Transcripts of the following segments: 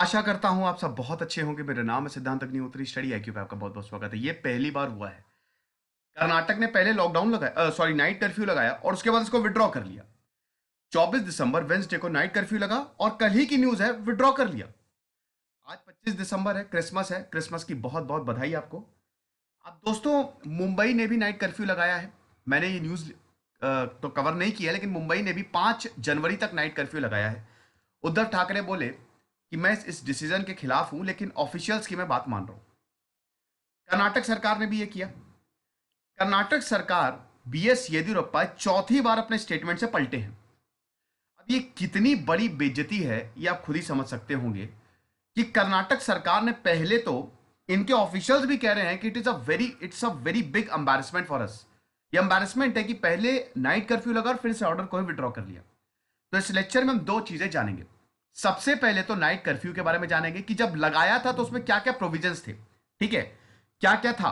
आशा करता हूं आप सब बहुत अच्छे होंगे मेरा नाम है सिद्धांत अग्निहोत्री स्टडी आई पे आपका बहुत बहुत स्वागत है ये पहली बार हुआ है कर्नाटक ने पहले लॉकडाउन लगाया सॉरी नाइट कर्फ्यू लगाया और उसके बाद इसको विड्रॉ कर लिया 24 दिसंबर वेंसडे को नाइट कर्फ्यू लगा और कल ही की न्यूज़ है विड्रॉ कर लिया आज पच्चीस दिसंबर है क्रिसमस है क्रिसमस की बहुत बहुत बधाई आपको अब दोस्तों मुंबई ने भी नाइट कर्फ्यू लगाया है मैंने ये न्यूज़ तो कवर नहीं किया लेकिन मुंबई ने भी पांच जनवरी तक नाइट कर्फ्यू लगाया है उद्धव ठाकरे बोले कि मैं इस डिसीजन के खिलाफ हूं लेकिन ऑफिशियल्स की मैं बात मान रहा हूं कर्नाटक सरकार ने भी यह किया कर्नाटक सरकार बी एस येदियुरप्पा चौथी बार अपने स्टेटमेंट से पलटे हैं अब ये कितनी बड़ी बेज्जती है ये आप खुद ही समझ सकते होंगे कि कर्नाटक सरकार ने पहले तो इनके ऑफिशियल्स भी कह रहे हैं कि it is a very it's a very big embarrassment for us ये एम्बेरसमेंट है कि पहले नाइट कर्फ्यू लगा और फिर से ऑर्डर को विड्रॉ कर लिया तो इस लेक्चर में हम दो चीजें जानेंगे सबसे पहले तो नाइट कर्फ्यू के बारे में जानेंगे कि जब लगाया था तो उसमें क्या क्या प्रोविजन थे ठीक है क्या क्या था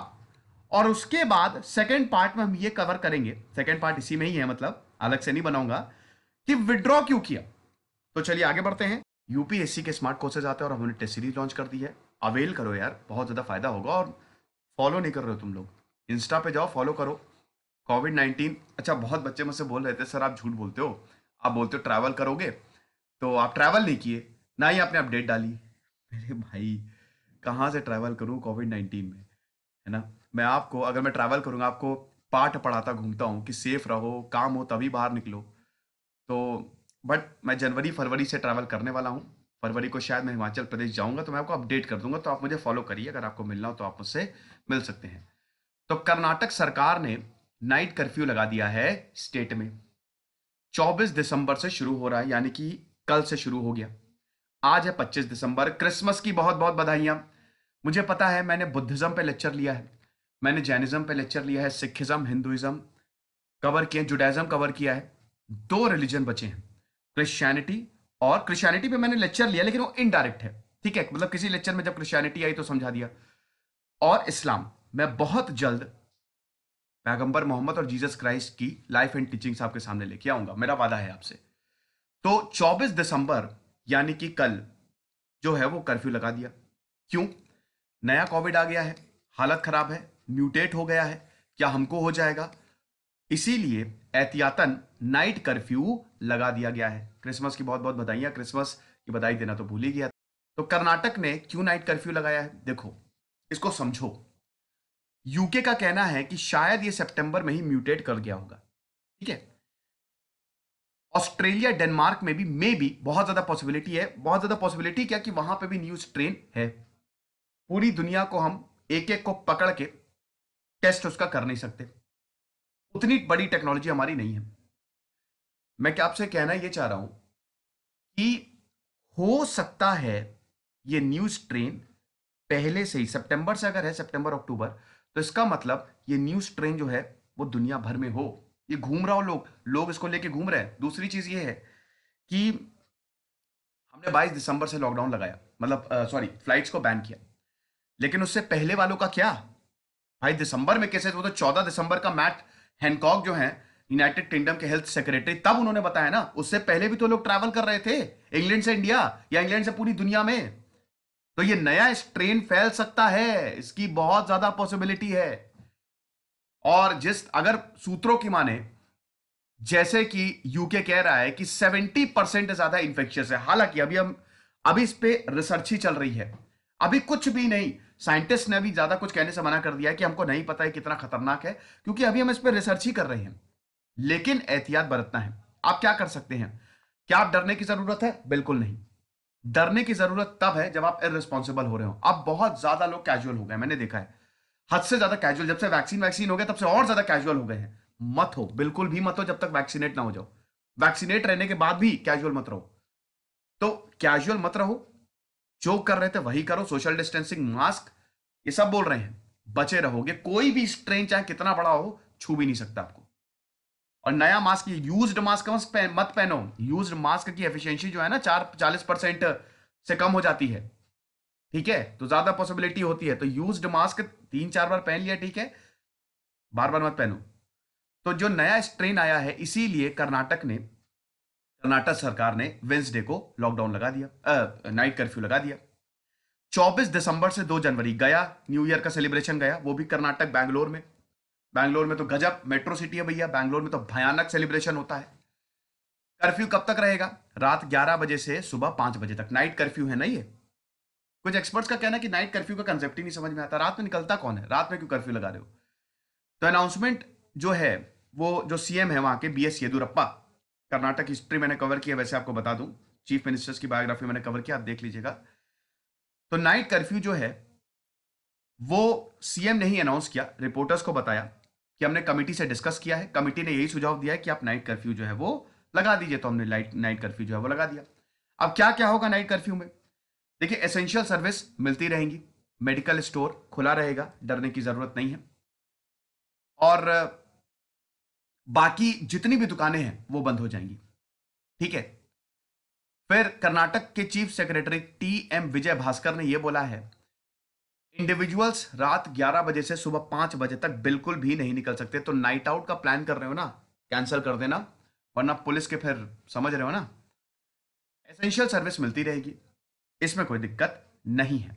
और उसके बाद सेकेंड पार्ट में हम ये कवर करेंगे सेकेंड पार्ट इसी में ही है मतलब अलग से नहीं बनाऊंगा कि विड्रॉ क्यों किया तो चलिए आगे बढ़ते हैं यूपीएससी के स्मार्ट कोर्सेज आते हैं और हमने टेस्ट सीरीज लॉन्च कर दी है अवेल करो यार बहुत ज़्यादा फायदा होगा और फॉलो नहीं कर रहे हो तुम लोग इंस्टा पे जाओ फॉलो करो कोविड नाइन्टीन अच्छा बहुत बच्चे मुझसे बोल रहे थे सर आप झूठ बोलते हो आप बोलते हो ट्रैवल करोगे तो आप ट्रैवल नहीं किए ना ही आपने अपडेट डाली मेरे भाई कहाँ से ट्रैवल करूँ कोविड नाइन्टीन में है ना मैं आपको अगर मैं ट्रैवल करूँगा आपको पाठ पढ़ाता घूमता हूँ कि सेफ रहो काम हो तभी बाहर निकलो तो बट मैं जनवरी फरवरी से ट्रैवल करने वाला हूँ फरवरी को शायद मैं हिमाचल प्रदेश जाऊँगा तो मैं आपको अपडेट कर दूंगा तो आप मुझे फॉलो करिए अगर आपको मिलना हो तो आप मुझसे मिल सकते हैं तो कर्नाटक सरकार ने नाइट कर्फ्यू लगा दिया है स्टेट में 24 दिसंबर से शुरू हो रहा है यानी कि कल से शुरू हो गया आज है 25 दिसंबर क्रिसमस की बहुत बहुत बधाइया मुझे पता है मैंने बुद्धिज़्म पे लेक्चर लिया है मैंने जैनिज़्म पे लेक्चर लिया है सिखिज्म हिंदुइज्म कवर किए जुडाइज़म कवर किया है दो रिलीजन बचे हैं क्रिश्चियनिटी और क्रिश्चियनिटी पे मैंने लेक्चर लिया लेकिन वो इनडायरेक्ट है ठीक है मतलब किसी लेक्चर में जब क्रिश्चियनिटी आई तो समझा दिया और इस्लाम मैं बहुत जल्द पैगंबर मोहम्मद और जीसस क्राइस्ट की लाइफ एंड टीचिंग्स आपके सामने लेके आऊंगा मेरा वादा है आपसे तो 24 दिसंबर यानी कि कल जो है वो कर्फ्यू लगा दिया क्यों नया कोविड आ गया है हालत खराब है म्यूटेट हो गया है क्या हमको हो जाएगा इसीलिए एहतियातन नाइट कर्फ्यू लगा दिया गया है क्रिसमस की बहुत बहुत बधाइयां क्रिसमस की बधाई देना तो भूल ही गया तो कर्नाटक ने क्यों नाइट कर्फ्यू लगाया है देखो इसको समझो यूके का कहना है कि शायद ये सितंबर में ही म्यूटेट कर गया होगा ठीक है ऑस्ट्रेलिया डेनमार्क में भी मे भी बहुत ज्यादा पॉसिबिलिटी है बहुत ज्यादा पॉसिबिलिटी क्या कि वहां पे भी न्यूज ट्रेन है पूरी दुनिया को हम एक एक को पकड़ के टेस्ट उसका कर नहीं सकते उतनी बड़ी टेक्नोलॉजी हमारी नहीं है मैं क्या आपसे कहना यह चाह रहा हूं कि हो सकता है यह न्यूज ट्रेन पहले से ही सितंबर से अगर है सितंबर अक्टूबर तो इसका मतलब ये न्यूज ट्रेन जो है वो दुनिया भर में हो ये घूम रहा हो लोग लोग इसको लेके घूम रहे हैं दूसरी चीज ये है कि हमने 22 दिसंबर से लॉकडाउन लगाया मतलब सॉरी फ्लाइट्स को बैन किया लेकिन उससे पहले वालों का क्या भाई दिसंबर में केसेस वो तो चौदह दिसंबर का मैट हैंकॉक जो है यूनाइटेड किंगडम के हेल्थ सेक्रेटरी तब उन्होंने बताया ना उससे पहले भी तो लोग ट्रैवल कर रहे थे इंग्लैंड से इंडिया या इंग्लैंड से पूरी दुनिया में तो ये नया स्ट्रेन फैल सकता है इसकी बहुत ज्यादा पॉसिबिलिटी है और जिस अगर सूत्रों की माने जैसे कि यूके कह रहा है कि 70 परसेंट ज्यादा इंफेक्शियस है हालांकि अभी हम अभी इस पे रिसर्च ही चल रही है अभी कुछ भी नहीं साइंटिस्ट ने भी ज्यादा कुछ कहने से मना कर दिया है कि हमको नहीं पता है कितना खतरनाक है क्योंकि अभी हम इस पर रिसर्च ही कर रहे हैं लेकिन एहतियात बरतना है आप क्या कर सकते हैं क्या आप डरने की जरूरत है बिल्कुल नहीं डरने की जरूरत तब है जब आप इनरेस्पॉन्सिबल हो रहे हो अब बहुत ज्यादा लोग कैजुअल हो गए मैंने देखा है हद से ज्यादा कैजुअल जब से वैक्सीन वैक्सीन हो गया तब से और ज्यादा कैजुअल हो गए हैं मत हो बिल्कुल भी मत हो जब तक वैक्सीनेट ना हो जाओ वैक्सीनेट रहने के बाद भी कैजुअल मत रहो तो कैजुअल मत रहो जो कर रहे थे वही करो सोशल डिस्टेंसिंग मास्क ये सब बोल रहे हैं बचे रहोगे कोई भी स्ट्रेन चाहे कितना बड़ा हो छू भी नहीं सकता आपको और नया मास्क यूज मास्क मत पहनो यूज मास्क की एफिशिएंसी जो है ना चार चालीस परसेंट से कम हो जाती है ठीक है तो ज्यादा पॉसिबिलिटी होती है तो यूज मास्क तीन चार बार पहन लिया ठीक है बार बार मत पहनो तो जो नया स्ट्रेन आया है इसीलिए कर्नाटक ने कर्नाटक सरकार ने वेंसडे को लॉकडाउन लगा दिया नाइट कर्फ्यू लगा दिया 24 दिसंबर से 2 जनवरी गया न्यू ईयर का सेलिब्रेशन गया वो भी कर्नाटक बैंगलोर में बैंगलोर में तो गजब मेट्रो सिटी है भैया बैंगलोर में तो भयानक सेलिब्रेशन होता है कर्फ्यू कब तक रहेगा रात 11 बजे से सुबह 5 बजे तक नाइट कर्फ्यू है ना ये कुछ एक्सपर्ट्स का कहना है कि नाइट कर्फ्यू का कंसेप्ट ही नहीं समझ में आता रात में निकलता कौन है रात में क्यों कर्फ्यू लगा रहे हो तो अनाउंसमेंट जो है वो जो सीएम है वहां के B S Yediyurappa Karnataka history मैंने कवर किया वैसे आपको बता दूं चीफ मिनिस्टर्स की बायोग्राफी मैंने कवर किया आप देख लीजिएगा तो नाइट कर्फ्यू जो है वो सीएम ने ही अनाउंस किया रिपोर्टर्स को बताया कि हमने कमेटी से डिस्कस किया है कमेटी ने यही सुझाव दिया है कि आप नाइट कर्फ्यू जो है वो लगा दीजिए तो हमने लाइट नाइट कर्फ्यू जो है वो लगा दिया अब क्या क्या होगा नाइट कर्फ्यू में देखिए एसेंशियल सर्विस मिलती रहेंगी मेडिकल स्टोर खुला रहेगा डरने की ज़रूरत नहीं है और बाकी जितनी भी दुकानें हैं वो बंद हो जाएंगी ठीक है फिर कर्नाटक के chief secretary T M Vijay Bhaskar ने यह बोला है इंडिविजुअल्स रात 11 बजे से सुबह 5 बजे तक बिल्कुल भी नहीं निकल सकते तो नाइट आउट का प्लान कर रहे हो ना कैंसिल कर देना वरना पुलिस के फिर समझ रहे हो ना एसेंशियल सर्विस मिलती रहेगी इसमें कोई दिक्कत नहीं है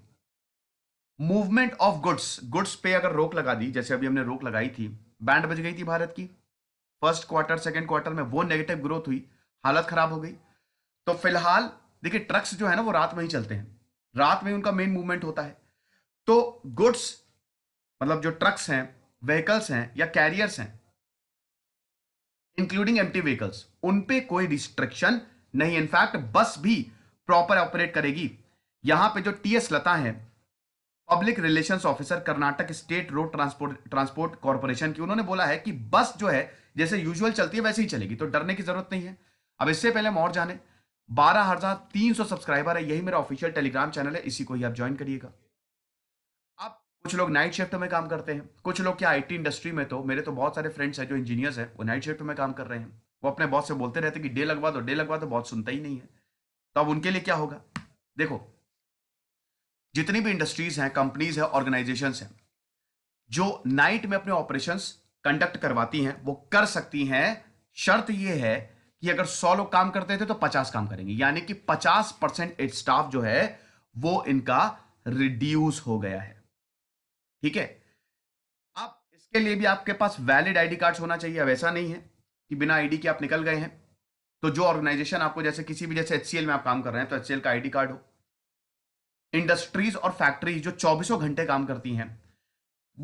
मूवमेंट ऑफ गुड्स गुड्स पे अगर रोक लगा दी जैसे अभी हमने रोक लगाई थी बैंड बज गई थी भारत की फर्स्ट क्वार्टर सेकेंड क्वार्टर में वो नेगेटिव ग्रोथ हुई हालत खराब हो गई तो फिलहाल देखिए ट्रक्स जो है ना वो रात में ही चलते हैं रात में उनका मेन मूवमेंट होता है तो गुड्स मतलब जो ट्रक्स हैं व्हीकल्स हैं या कैरियर्स हैं इंक्लूडिंग एम्प्टी व्हीकल्स उन पे कोई रिस्ट्रिक्शन नहीं इनफैक्ट बस भी प्रॉपर ऑपरेट करेगी यहां पे जो टी एस लता है public relations officer Karnataka state road transport transport corporation की उन्होंने बोला है कि बस जो है जैसे यूजुअल चलती है वैसे ही चलेगी तो डरने की जरूरत नहीं है अब इससे पहले हम और जाने बारह हजार तीन सौ सब्सक्राइबर है यही मेरा ऑफिशियल टेलीग्राम चैनल है इसी को ही आप ज्वाइन करिएगा अब कुछ लोग नाइट शिफ्ट में काम करते हैं कुछ लोग क्या आईटी इंडस्ट्री में तो मेरे तो बहुत सारे फ्रेंड्स हैं जो इंजीनियर्स हैं वो नाइट शिफ्ट में काम कर रहे हैं वो अपने बॉस से बोलते रहते कि डे लगवा दो डे लगवा दो बहुत सुनता ही नहीं है तो अब उनके लिए क्या होगा देखो जितनी भी इंडस्ट्रीज हैं कंपनीज हैं ऑर्गेनाइजेशंस हैं जो नाइट में अपने ऑपरेशंस कंडक्ट करवाती हैं वो कर सकती हैं शर्त ये है कि अगर सौ लोग काम करते थे तो पचास काम करेंगे यानी कि पचास परसेंट स्टाफ जो है वो इनका रिड्यूस हो गया है ठीक है अब इसके लिए भी आपके पास वैलिड आईडी कार्ड होना चाहिए अब ऐसा नहीं है कि बिना आईडी के आप निकल गए हैं तो जो ऑर्गेनाइजेशन आपको जैसे किसी भी जैसे एच में आप काम कर रहे हैं तो एचसीएल का आईडी कार्ड हो इंडस्ट्रीज और फैक्ट्रीज जो चौबीसों घंटे काम करती हैं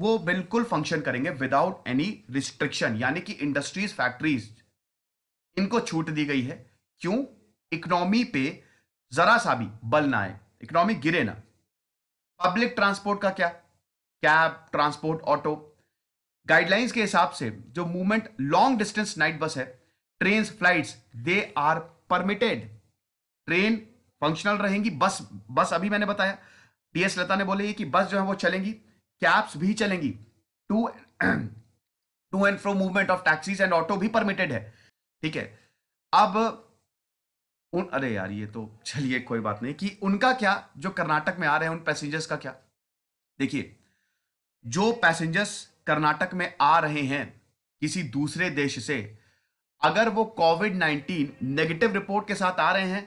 वो बिल्कुल फंक्शन करेंगे विदाउट एनी रिस्ट्रिक्शन यानी कि इंडस्ट्रीज फैक्ट्रीज इनको छूट दी गई है क्यों इकोनॉमी पे जरा सा भी बल ना आए इकोनॉमी गिरे ना पब्लिक ट्रांसपोर्ट का क्या कैब ट्रांसपोर्ट ऑटो गाइडलाइंस के हिसाब से जो movement long distance night bus है train flights they are permitted train functional रहेंगी बस बस अभी मैंने बताया डीएस लता ने बोले कि बस जो है वो चलेंगी कैब्स भी चलेंगी to to and fro movement of taxis and auto भी परमिटेड है ठीक है अब उन अरे यार ये तो चलिए कोई बात नहीं कि उनका क्या जो कर्नाटक में आ रहे हैं उन पैसेंजर्स का क्या देखिए जो पैसेंजर्स कर्नाटक में आ रहे हैं किसी दूसरे देश से अगर वो कोविड नाइन्टीन नेगेटिव रिपोर्ट के साथ आ रहे हैं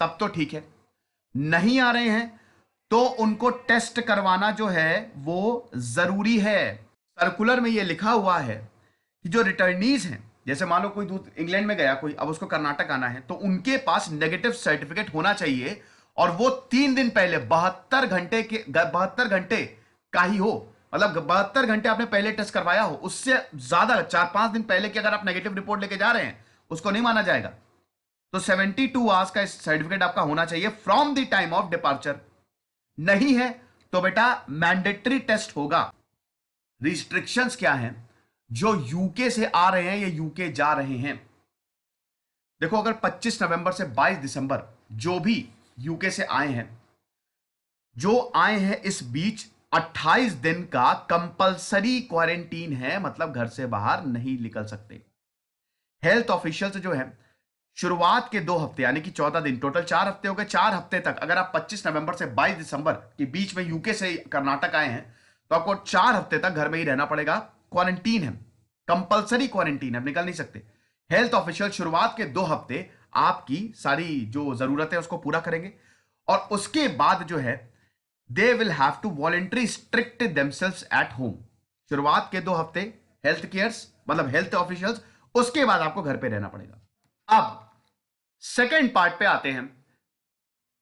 तब तो ठीक है नहीं आ रहे हैं तो उनको टेस्ट करवाना जो है वो जरूरी है सर्कुलर में ये लिखा हुआ है कि जो रिटर्नीज हैं जैसे मान लो कोई दूध इंग्लैंड में गया कोई अब उसको कर्नाटक आना है तो उनके पास नेगेटिव सर्टिफिकेट होना चाहिए और वो तीन दिन पहले बहत्तर घंटे के बहत्तर घंटे का ही हो मतलब बहत्तर घंटे आपने पहले टेस्ट करवाया हो उससे ज्यादा चार पांच दिन पहले की अगर आप नेगेटिव रिपोर्ट लेके जा रहे हैं उसको नहीं माना जाएगा तो 72 टू आवर्स का सर्टिफिकेट आपका होना चाहिए from the time of departure नहीं है तो बेटा मैंडेटरी टेस्ट होगा रिस्ट्रिक्शंस क्या हैं जो यूके से आ रहे हैं या यूके जा रहे हैं देखो अगर 25 नवंबर से 22 दिसंबर जो भी यूके से आए हैं जो आए हैं इस बीच 28 दिन का कंपलसरी क्वारंटीन है मतलब घर से बाहर नहीं निकल सकते हेल्थ ऑफिशियल्स जो है शुरुआत के दो हफ्ते यानी कि चौदह दिन टोटल चार हफ्ते हो गए चार हफ्ते तक अगर आप 25 नवंबर से 22 दिसंबर के बीच में यूके से कर्नाटक आए हैं तो आपको चार हफ्ते तक घर में ही रहना पड़ेगा क्वारंटीन है कंपलसरी क्वारंटीन है निकल नहीं सकते हेल्थ ऑफिशियल शुरुआत के दो हफ्ते आपकी सारी जो जरूरत है उसको पूरा करेंगे और उसके बाद जो है they will have to voluntary strict themselves at home शुरुआत के दो हफ्ते हेल्थ केयर्स मतलब हेल्थ ऑफिशियल्स उसके बाद आपको घर पे रहना पड़ेगा अब सेकेंड पार्ट पे आते हैं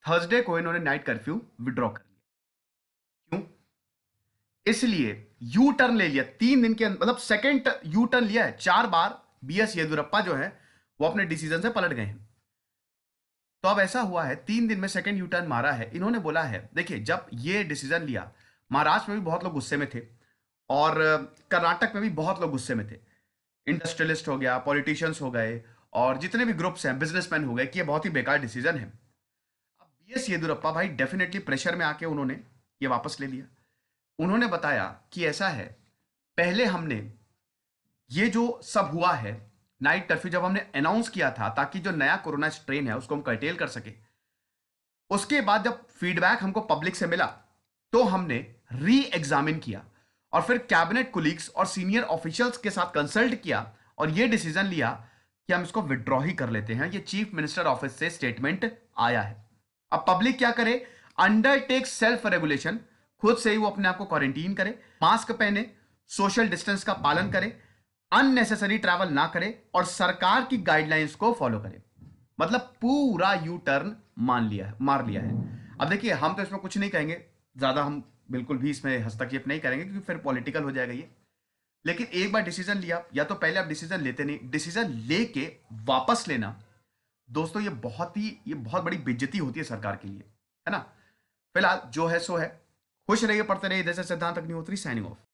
थर्सडे को इन्होंने नाइट कर्फ्यू विड्रॉ कर लिया क्यों इसलिए यू टर्न ले लिया तीन दिन के अं-, मतलब सेकेंड यू टर्न लिया है चार बार बी एस येदुरप्पा जो है वो अपने डिसीजन से पलट गए हैं तो अब ऐसा हुआ है तीन दिन में सेकेंड यू टर्न मारा है इन्होंने बोला है देखिए जब ये डिसीजन लिया महाराष्ट्र में भी बहुत लोग गुस्से में थे और कर्नाटक में भी बहुत लोग गुस्से में थे इंडस्ट्रियलिस्ट हो गया पॉलिटिशियंस हो गए और जितने भी ग्रुप्स हैं बिजनेसमैन हो गए कि ये बहुत ही बेकार डिसीजन है अब बी एस येदुरप्पा भाई डेफिनेटली प्रेशर में आके उन्होंने ये वापस ले लिया उन्होंने बताया कि ऐसा है पहले हमने ये जो सब हुआ है नाइट कर्फ्यू जब हमने अनाउंस किया था ताकि जो नया कोरोना स्ट्रेन है उसको हम कर्टेल कर सके उसके बाद जब फीडबैक हमको पब्लिक से मिला तो हमने री एग्जामिन किया और फिर कैबिनेट कुलीग्स और सीनियर ऑफिशियल्स के साथ कंसल्ट किया और यह डिसीजन लिया कि हम इसको विड्रॉ ही कर लेते हैं ये चीफ मिनिस्टर ऑफिस से स्टेटमेंट आया है अब पब्लिक क्या करे अंडरटेक सेल्फ रेगुलेशन खुद से ही वो अपने आप को क्वारंटीन करे मास्क पहने सोशल डिस्टेंस का पालन करें अननेसेसरी ट्रैवल ना करें और सरकार की गाइडलाइंस को फॉलो करें मतलब पूरा यू टर्न मान लिया है मार लिया है अब देखिए हम तो इसमें कुछ नहीं कहेंगे ज़्यादा हम बिल्कुल भी इसमें हस्तक्षेप नहीं करेंगे क्योंकि फिर पॉलिटिकल हो जाएगा ये लेकिन एक बार डिसीजन लिया या तो पहले आप डिसीजन लेते नहीं डिसीजन लेके वापस लेना दोस्तों ये बहुत ही ये बहुत बड़ी बिज्जती होती है सरकार के लिए है ना फिलहाल जो है सो है खुश रहिए पढ़ते रहिए जैसे सिद्धांत अग्निहोत्री साइनिंग ऑफ